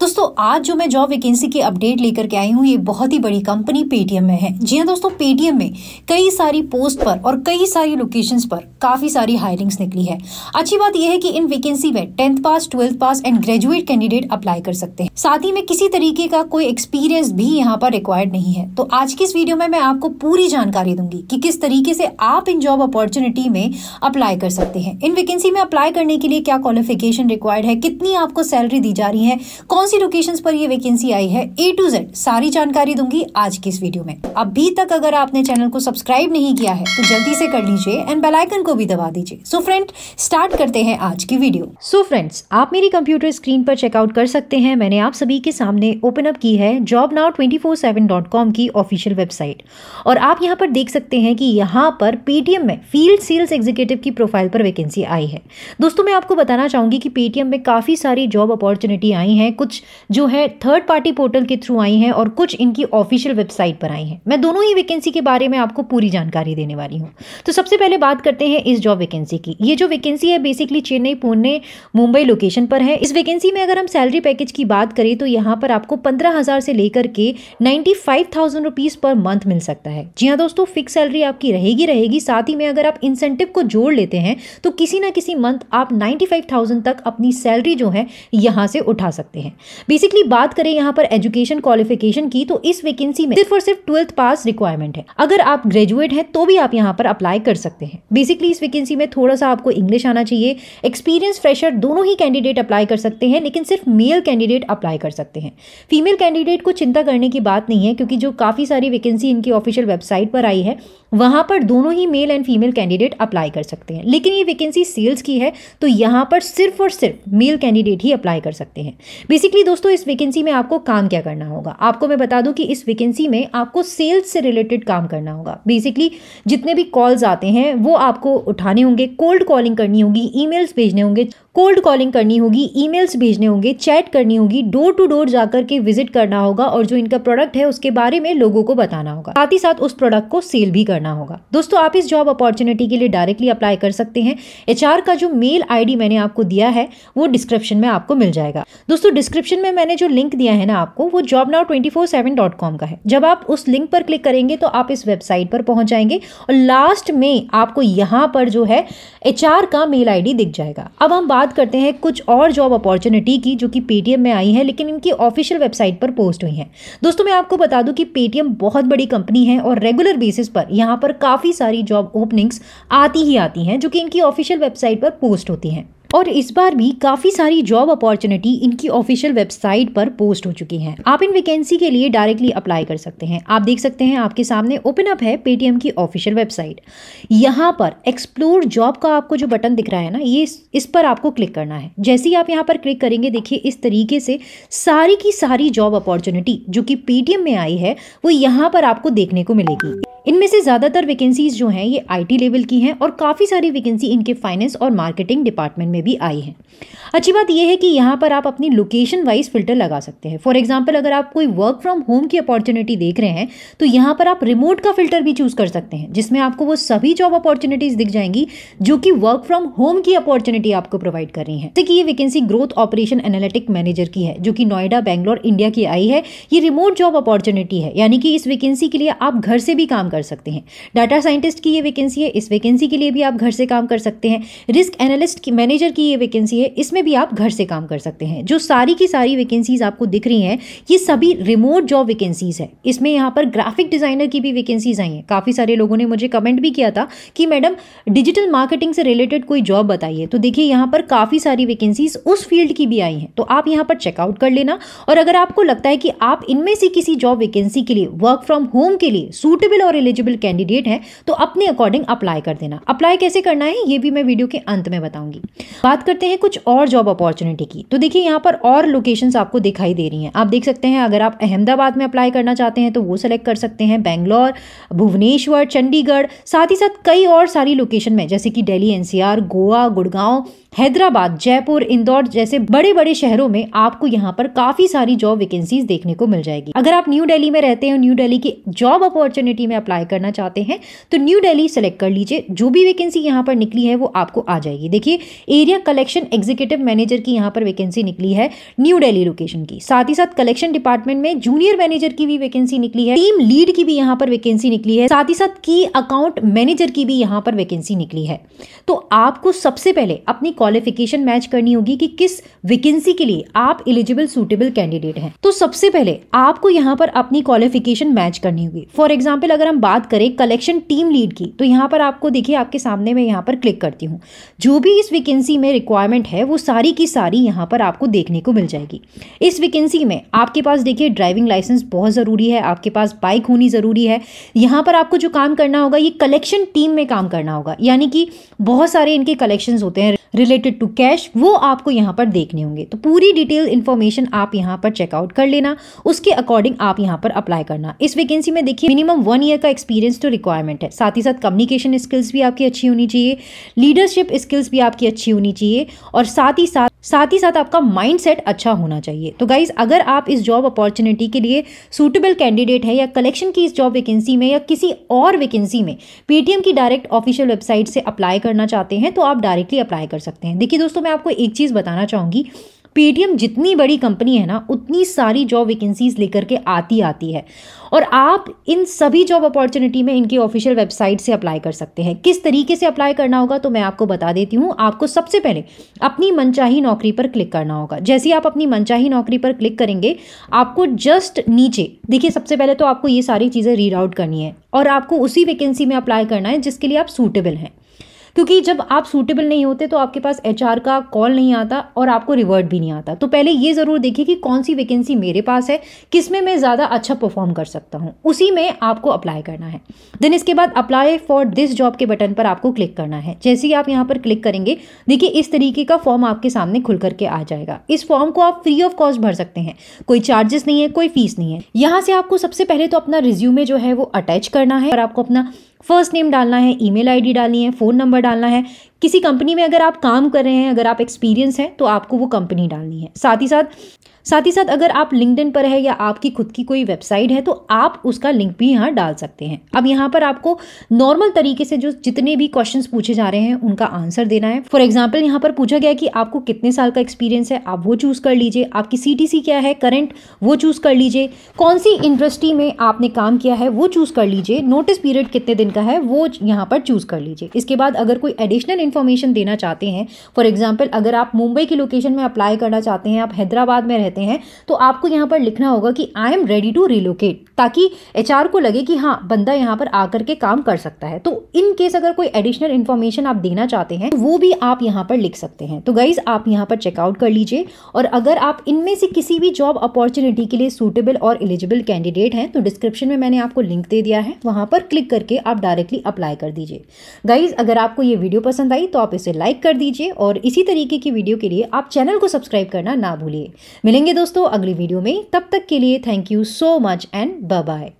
दोस्तों आज जो मैं जॉब वैकेंसी की अपडेट लेकर के आई हूँ ये बहुत ही बड़ी कंपनी पेटीएम में है जी हाँ दोस्तों पेटीएम में कई सारी पोस्ट पर और कई सारी लोकेशंस पर काफ़ी सारी हायरिंग्स निकली है अच्छी बात यह है कि इन वैकेंसी में tenth pass twelfth pass and graduate candidate apply कर सकते हैं साथ ही में किसी तरीके का कोई एक्सपीरियंस भी यहाँ पर रिक्वायर्ड नहीं है तो आज की इस वीडियो में मैं आपको पूरी जानकारी दूंगी कि किस तरीके से आप इन जॉब अपॉर्चुनिटी में अप्लाई कर सकते हैं इन वैकेंसी में अप्लाई करने के लिए क्या क्वालिफिकेशन रिक्वायर्ड है कितनी आपको सैलरी दी जा रही है कौन सी लोकेशन पर ये वैकेंसी आई है ए टू जेड सारी जानकारी दूंगी आज की इस वीडियो में अभी तक अगर आपने चैनल को सब्सक्राइब नहीं किया है तो जल्दी से कर लीजिए एंड बेलाइकन को भी दबा दीजिए सो फ्रेंड स्टार्ट करते हैं आज की वीडियो सो so फ्रेंड्स आप मेरी कंप्यूटर स्क्रीन पर चेकआउट कर सकते हैं मैंने आप सभी के सामने ओपन अप की है जॉब नाउ ट्वेंटी की ऑफिशियल वेबसाइट और आप यहाँ पर देख सकते हैं कि यहाँ पर पेटीएम में फील्ड सेल्स एग्जीक्यूटिव की प्रोफाइल पर वैकेंसी आई है दोस्तों मैं आपको बताना चाहूंगी कि पेटीएम में काफी सारी जॉब अपॉर्चुनिटी आई है कुछ जो है थर्ड पार्टी पोर्टल के थ्रू आई हैं और कुछ इनकी ऑफिशियल वेबसाइट पर आई हैं मैं दोनों ही वैकेंसी के बारे में आपको पूरी जानकारी देने वाली हूँ तो सबसे पहले बात करते हैं इस जॉब वैकेंसी की ये जो वैकेंसी है बेसिकली चेन्नई पुणे मुंबई लोकेशन पर है इस वैकेंसी में अगर हम सैलरी पैकेज की बात करें तो यहाँ पर आपको पंद्रह हज़ार से लेकर के ninety five thousand rupees per month मिल सकता है जी हाँ दोस्तों फिक्स सैलरी आपकी रहेगी रहेगी साथ ही में अगर आप इंसेंटिव को जोड़ लेते हैं तो किसी ना किसी मंथ आप नाइन्टी फाइव थाउजेंड तक अपनी सैलरी जो है यहाँ से उठा सकते हैं बेसिकली बात करें यहाँ पर एजुकेशन क्वालिफिकेशन की तो इस वैकेंसी में सिर्फ और सिर्फ ट्वेल्थ पास रिक्वायरमेंट है अगर आप ग्रेजुएट हैं तो भी आप यहाँ पर अप्लाई कर सकते हैं बेसिकली इस वैकेंसी में थोड़ा सा आपको इंग्लिश आना चाहिए एक्सपीरियंस फ्रेशर दोनों ही कैंडिडेट अप्लाई कर सकते हैं लेकिन सिर्फ मेल कैंडिडेट अप्लाई कर सकते हैं फीमेल कैंडिडेट को चिंता करने की बात नहीं है क्योंकि जो काफ़ी सारी वैकेंसी इनकी ऑफिशियल वेबसाइट पर आई है वहां पर दोनों ही male and female candidate apply कर सकते हैं लेकिन ये वैकेंसी सेल्स की है तो यहां पर सिर्फ और सिर्फ मेल कैंडिडेट ही अप्लाई कर सकते हैं बेसिकली बेसिकली दोस्तों इस वैकेंसी में आपको काम क्या करना होगा आपको मैं बता दूं कि इस वैकेंसी में आपको सेल्स से रिलेटेड काम करना होगा बेसिकली जितने भी कॉल्स आते हैं वो आपको उठाने होंगे कोल्ड कॉलिंग करनी होगी ईमेल्स भेजने होंगे कोल्ड कॉलिंग करनी होगी ईमेल्स भेजने होंगे चैट करनी होगी डोर टू डोर जाकर के विजिट करना होगा और जो इनका प्रोडक्ट है उसके बारे में लोगों को बताना होगा साथ ही साथ उस प्रोडक्ट को सेल भी करना होगा दोस्तों आप इस जॉब अपॉर्चुनिटी के लिए डायरेक्टली अप्लाई कर सकते हैं एच का जो मेल आई मैंने आपको दिया है वो डिस्क्रिप्शन में आपको मिल जाएगा दोस्तों डिस्क्रिप्शन में मैंने जो लिंक दिया है ना आपको वो जॉब नाउ ट्वेंटी का है जब आप उस लिंक पर क्लिक करेंगे तो आप इस वेबसाइट पर पहुंच जाएंगे और लास्ट में आपको यहाँ पर जो है एच का मेल आईडी दिख जाएगा अब हम बात बात करते हैं कुछ और जॉब अपॉर्चुनिटी की जो कि पेटीएम में आई है लेकिन इनकी ऑफिशियल वेबसाइट पर पोस्ट हुई है दोस्तों मैं आपको बता दूं कि पेटीएम बहुत बड़ी कंपनी है और रेगुलर बेसिस पर यहाँ पर काफ़ी सारी जॉब ओपनिंग्स आती ही आती हैं जो कि इनकी ऑफिशियल वेबसाइट पर पोस्ट होती हैं और इस बार भी काफ़ी सारी जॉब अपॉर्चुनिटी इनकी ऑफिशियल वेबसाइट पर पोस्ट हो चुकी हैं आप इन वैकेंसी के लिए डायरेक्टली अप्लाई कर सकते हैं आप देख सकते हैं आपके सामने ओपन अप है पेटीएम की ऑफिशियल वेबसाइट यहाँ पर एक्सप्लोर जॉब का आपको जो बटन दिख रहा है ना ये इस पर आपको क्लिक करना है जैसे ही आप यहाँ पर क्लिक करेंगे देखिए इस तरीके से सारी की सारी जॉब अपॉर्चुनिटी जो कि पेटीएम में आई है वो यहाँ पर आपको देखने को मिलेगी इनमें से ज़्यादातर वैकेंसीज जो हैं ये आईटी लेवल की हैं और काफ़ी सारी वैकेंसी इनके फाइनेंस और मार्केटिंग डिपार्टमेंट में में भी आई हैं अच्छी बात यह है कि यहाँ पर आप अपनी लोकेशन वाइज फिल्टर लगा सकते हैं फॉर एग्जाम्पल अगर आप कोई वर्क फ्रॉम होम की अपॉर्चुनिटी देख रहे हैं तो यहाँ पर आप रिमोट का फिल्टर भी चूज़ कर सकते हैं जिसमें आपको वो सभी जॉब अपॉर्चुनिटीज़ दिख जाएंगी जो कि वर्क फ्रॉम होम की अपॉर्चुनिटी आपको प्रोवाइड कर रही है जैसे कि ये vacancy growth operation analytic manager की है जो कि नोएडा बैंगलोर इंडिया की आई है ये रिमोट जॉब अपॉर्चुनिटी है यानी कि इस वैकेंसी के लिए आप घर से भी काम कर सकते हैं डाटा साइंटिस्ट की ये वैकेंसी है इस वैकेंसी के लिए भी आप घर से काम कर सकते हैं रिस्क एनालिस्ट की मैनेजर टीचर की ये वैकेंसी है इसमें भी आप घर से काम कर सकते हैं जो सारी की सारी वैकेंसीज़ आपको दिख रही हैं ये सभी रिमोट जॉब वैकेंसीज़ है इसमें यहाँ पर ग्राफिक डिज़ाइनर की भी वैकेंसीज़ आई हैं काफ़ी सारे लोगों ने मुझे कमेंट भी किया था कि मैडम डिजिटल मार्केटिंग से रिलेटेड कोई जॉब बताइए तो देखिए यहाँ पर काफ़ी सारी वैकेंसीज़ उस फील्ड की भी आई हैं तो आप यहाँ पर चेकआउट कर लेना और अगर आपको लगता है कि आप इनमें से किसी जॉब वैकेंसी के लिए वर्क फ्रॉम होम के लिए सूटेबल और एलिजिबल कैंडिडेट हैं तो अपने अकॉर्डिंग अप्लाई कर देना अप्लाई कैसे करना है ये भी मैं वीडियो के अंत में बताऊंगी बात करते हैं कुछ और जॉब अपॉर्चुनिटी की तो देखिए यहाँ पर और लोकेशंस आपको दिखाई दे रही हैं आप देख सकते हैं अगर आप अहमदाबाद में अप्लाई करना चाहते हैं तो वो सेलेक्ट कर सकते हैं बैंगलोर भुवनेश्वर चंडीगढ़ साथ ही साथ कई और सारी लोकेशन में जैसे कि डेली एनसीआर गोवा गुड़गांव हैदराबाद जयपुर इंदौर जैसे बड़े बड़े शहरों में आपको यहाँ पर काफी सारी जॉब वैकेंसीज देखने को मिल जाएगी अगर आप न्यू डेली में रहते हैं न्यू डेली की जॉब अपॉर्चुनिटी में अप्लाई करना चाहते हैं तो न्यू डेली सेलेक्ट कर लीजिए जो भी वैकेंसी यहाँ पर निकली है वो आपको आ जाएगी देखिए area area collection executive manager की यहाँ पर वैकेंसी निकली है न्यू डेली लोकेशन की साथ ही साथ कलेक्शन डिपार्टमेंट में जूनियर मैनेजर की भी वैकेंसी निकली है टीम लीड की भी यहाँ पर वैकेंसी निकली है साथ ही साथ की अकाउंट मैनेजर की भी यहाँ पर वैकेंसी निकली है तो आपको सबसे पहले अपनी क्वालिफिकेशन मैच करनी होगी कि किस वैकेंसी के लिए आप एलिजिबल सुटेबल कैंडिडेट हैं तो सबसे पहले आपको यहाँ पर अपनी क्वालिफिकेशन मैच करनी होगी फॉर एग्जाम्पल अगर हम बात करें कलेक्शन टीम लीड की तो यहाँ पर आपको देखिए आपके सामने मैं यहाँ पर क्लिक करती हूँ जो भी इस वैकेंसी वैकेंसी में रिक्वायरमेंट है वो सारी की सारी यहाँ पर आपको देखने को मिल जाएगी इस वैकेंसी में आपके पास देखिए ड्राइविंग लाइसेंस बहुत ज़रूरी है आपके पास बाइक होनी ज़रूरी है यहाँ पर आपको जो काम करना होगा ये कलेक्शन टीम में काम करना होगा यानी कि बहुत सारे इनके कलेक्शन होते हैं रिलेटेड टू कैश वो आपको यहाँ पर देखने होंगे तो पूरी डिटेल इन्फॉर्मेशन आप यहाँ पर चेकआउट कर लेना उसके अकॉर्डिंग आप यहाँ पर अप्लाई करना इस वैकेंसी में देखिए मिनिमम वन ईयर का एक्सपीरियंस तो रिक्वायरमेंट है साथ ही साथ कम्युनिकेशन स्किल्स भी आपकी अच्छी होनी चाहिए लीडरशिप स्किल्स भी आपकी अच्छी होनी होनी चाहिए और साथ ही साथ साथ ही साथ आपका माइंडसेट अच्छा होना चाहिए तो गाइज अगर आप इस जॉब अपॉर्चुनिटी के लिए सूटेबल कैंडिडेट है या कलेक्शन की इस जॉब वैकेंसी में या किसी और वैकेंसी में पेटीएम की डायरेक्ट ऑफिशियल वेबसाइट से अप्लाई करना चाहते हैं तो आप डायरेक्टली अप्लाई कर सकते हैं देखिए दोस्तों मैं आपको एक चीज़ बताना चाहूँगी पेटीएम जितनी बड़ी कंपनी है ना उतनी सारी जॉब वैकेंसीज लेकर के आती आती है और आप इन सभी जॉब अपॉर्चुनिटी में इनकी ऑफिशियल वेबसाइट से अप्लाई कर सकते हैं किस तरीके से अप्लाई करना होगा तो मैं आपको बता देती हूँ आपको सबसे पहले अपनी मनचाही नौकरी पर क्लिक करना होगा जैसे ही आप अपनी मनचाही नौकरी पर क्लिक करेंगे आपको जस्ट नीचे देखिए सबसे पहले तो आपको ये सारी चीज़ें रीड आउट करनी है और आपको उसी वैकेंसी में अप्लाई करना है जिसके लिए आप सूटेबल हैं क्योंकि जब आप सूटेबल नहीं होते तो आपके पास एच का कॉल नहीं आता और आपको रिवर्ट भी नहीं आता तो पहले ये ज़रूर देखिए कि कौन सी वैकेंसी मेरे पास है किस में मैं ज़्यादा अच्छा परफॉर्म कर सकता हूँ उसी में आपको अप्लाई करना है देन इसके बाद अप्लाई फॉर दिस जॉब के बटन पर आपको क्लिक करना है जैसे ही आप यहाँ पर क्लिक करेंगे देखिए इस तरीके का फॉर्म आपके सामने खुल करके आ जाएगा इस फॉर्म को आप फ्री ऑफ कॉस्ट भर सकते हैं कोई चार्जेस नहीं है कोई फीस नहीं है यहाँ से आपको सबसे पहले तो अपना रिज्यूमे जो है वो अटैच करना है और आपको अपना फर्स्ट नेम डालना है ईमेल आईडी डालनी है फ़ोन नंबर डालना है किसी कंपनी में अगर आप काम कर रहे हैं अगर आप एक्सपीरियंस हैं तो आपको वो कंपनी डालनी है साथ ही साथ साथ ही साथ अगर आप लिंकडिन पर है या आपकी खुद की कोई वेबसाइट है तो आप उसका लिंक भी यहाँ डाल सकते हैं अब यहाँ पर आपको नॉर्मल तरीके से जो जितने भी क्वेश्चन पूछे जा रहे हैं उनका आंसर देना है फॉर एग्जाम्पल यहाँ पर पूछा गया कि आपको कितने साल का एक्सपीरियंस है आप वो चूज कर लीजिए आपकी सी क्या है करंट वो चूज कर लीजिए कौन सी इंडस्ट्री में आपने काम किया है वो चूज कर लीजिए नोटिस पीरियड कितने दिन का है वो यहाँ पर चूज कर लीजिए इसके बाद अगर कोई एडिशनल इन्फॉर्मेशन देना चाहते हैं फॉर एग्जाम्पल अगर आप मुंबई की लोकेशन में अप्लाई करना चाहते हैं आप हैदराबाद में रह रहते हैं तो आपको यहाँ पर लिखना होगा कि I am ready to relocate ताकि एच को लगे कि हाँ बंदा यहाँ पर आकर के काम कर सकता है तो इन केस अगर कोई एडिशनल इन्फॉर्मेशन आप देना चाहते हैं तो वो भी आप यहाँ पर लिख सकते हैं तो गाइज आप यहाँ पर चेकआउट कर लीजिए और अगर आप इनमें से किसी भी जॉब अपॉर्चुनिटी के लिए सूटेबल और एलिजिबल कैंडिडेट हैं तो डिस्क्रिप्शन में मैंने आपको लिंक दे दिया है वहाँ पर क्लिक करके आप डायरेक्टली अप्लाई कर दीजिए गाइज अगर आपको ये वीडियो पसंद आई तो आप इसे लाइक कर दीजिए और इसी तरीके की वीडियो के लिए आप चैनल को सब्सक्राइब करना ना भूलिए मिलेंगे मिलेंगे दोस्तों अगली वीडियो में तब तक के लिए thank you so much and bye